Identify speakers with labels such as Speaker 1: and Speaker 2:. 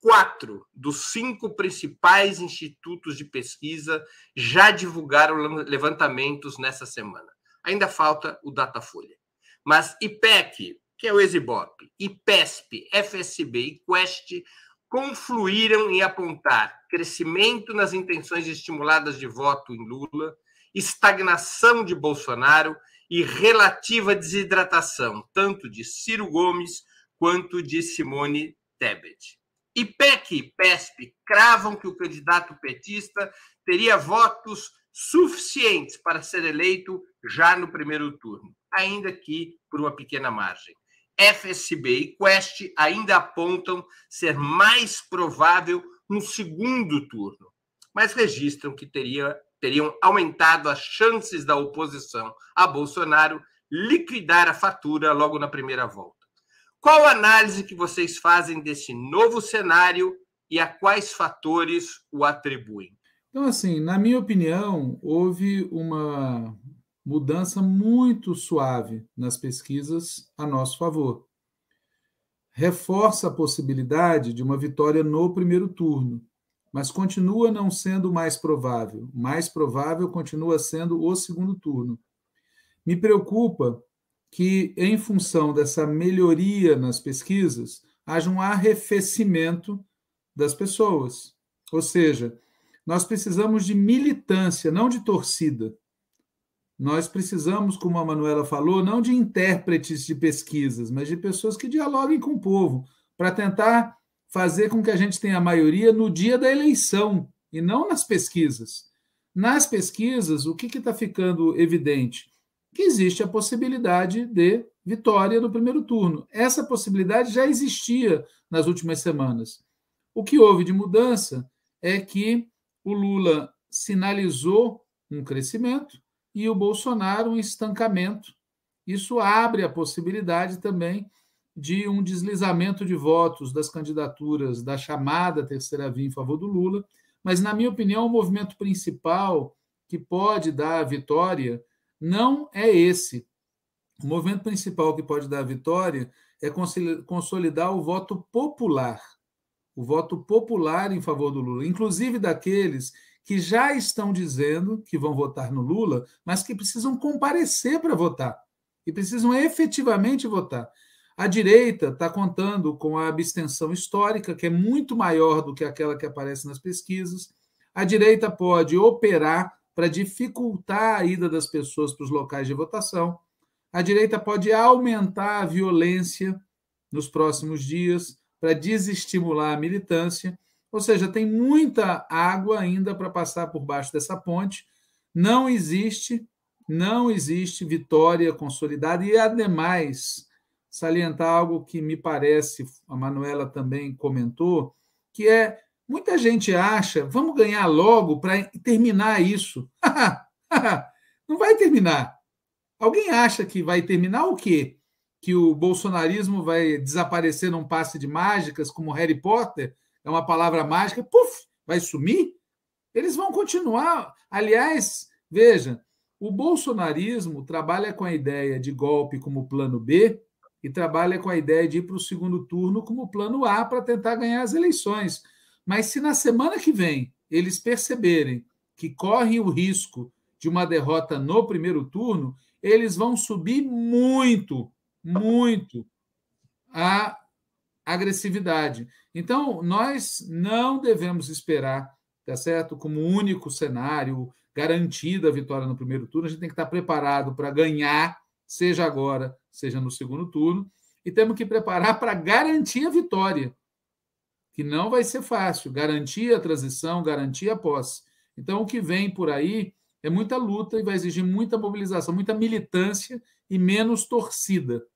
Speaker 1: quatro dos cinco principais institutos de pesquisa já divulgaram levantamentos nessa semana. Ainda falta o Datafolha. Mas IPEC, que é o Exibop, IPESP, FSB e Quest confluíram em apontar crescimento nas intenções estimuladas de voto em Lula, estagnação de Bolsonaro e relativa desidratação, tanto de Ciro Gomes quanto de Simone Tebet. IPEC, PESP, cravam que o candidato petista teria votos suficientes para ser eleito já no primeiro turno, ainda que por uma pequena margem. FSB e Quest ainda apontam ser mais provável um segundo turno, mas registram que teria, teriam aumentado as chances da oposição a Bolsonaro liquidar a fatura logo na primeira volta. Qual análise que vocês fazem desse novo cenário e a quais fatores o atribuem?
Speaker 2: Então, assim, na minha opinião, houve uma mudança muito suave nas pesquisas a nosso favor. Reforça a possibilidade de uma vitória no primeiro turno, mas continua não sendo mais provável. Mais provável continua sendo o segundo turno. Me preocupa que, em função dessa melhoria nas pesquisas, haja um arrefecimento das pessoas. Ou seja, nós precisamos de militância, não de torcida. Nós precisamos, como a Manuela falou, não de intérpretes de pesquisas, mas de pessoas que dialoguem com o povo, para tentar fazer com que a gente tenha a maioria no dia da eleição e não nas pesquisas. Nas pesquisas, o que está ficando evidente? que existe a possibilidade de vitória no primeiro turno. Essa possibilidade já existia nas últimas semanas. O que houve de mudança é que o Lula sinalizou um crescimento e o Bolsonaro um estancamento. Isso abre a possibilidade também de um deslizamento de votos das candidaturas da chamada terceira via em favor do Lula, mas na minha opinião, o movimento principal que pode dar a vitória não é esse. O movimento principal que pode dar vitória é consolidar o voto popular, o voto popular em favor do Lula, inclusive daqueles que já estão dizendo que vão votar no Lula, mas que precisam comparecer para votar e precisam efetivamente votar. A direita está contando com a abstenção histórica, que é muito maior do que aquela que aparece nas pesquisas. A direita pode operar para dificultar a ida das pessoas para os locais de votação. A direita pode aumentar a violência nos próximos dias para desestimular a militância. Ou seja, tem muita água ainda para passar por baixo dessa ponte. Não existe, não existe vitória consolidada. E, ademais, salientar algo que me parece, a Manuela também comentou, que é Muita gente acha, vamos ganhar logo para terminar isso. não vai terminar. Alguém acha que vai terminar o quê? Que o bolsonarismo vai desaparecer num passe de mágicas, como Harry Potter? É uma palavra mágica, puf, vai sumir? Eles vão continuar. Aliás, veja, o bolsonarismo trabalha com a ideia de golpe como plano B e trabalha com a ideia de ir para o segundo turno como plano A para tentar ganhar as eleições mas se na semana que vem eles perceberem que correm o risco de uma derrota no primeiro turno, eles vão subir muito, muito a agressividade. Então, nós não devemos esperar, tá certo? Como único cenário, garantida a vitória no primeiro turno, a gente tem que estar preparado para ganhar, seja agora, seja no segundo turno, e temos que preparar para garantir a vitória que não vai ser fácil garantir a transição, garantir a posse. Então, o que vem por aí é muita luta e vai exigir muita mobilização, muita militância e menos torcida.